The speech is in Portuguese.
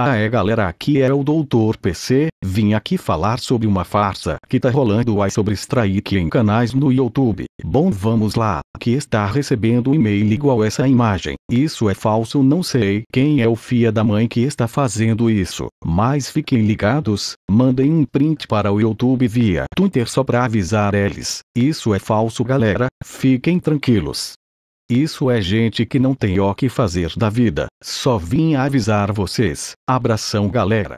Ah é galera aqui é o Doutor PC, vim aqui falar sobre uma farsa que tá rolando aí sobre strike em canais no YouTube. Bom vamos lá, que está recebendo e-mail igual essa imagem. Isso é falso não sei quem é o fia da mãe que está fazendo isso. Mas fiquem ligados, mandem um print para o YouTube via Twitter só pra avisar eles. Isso é falso galera, fiquem tranquilos. Isso é gente que não tem o que fazer da vida. Só vim avisar vocês. Abração galera.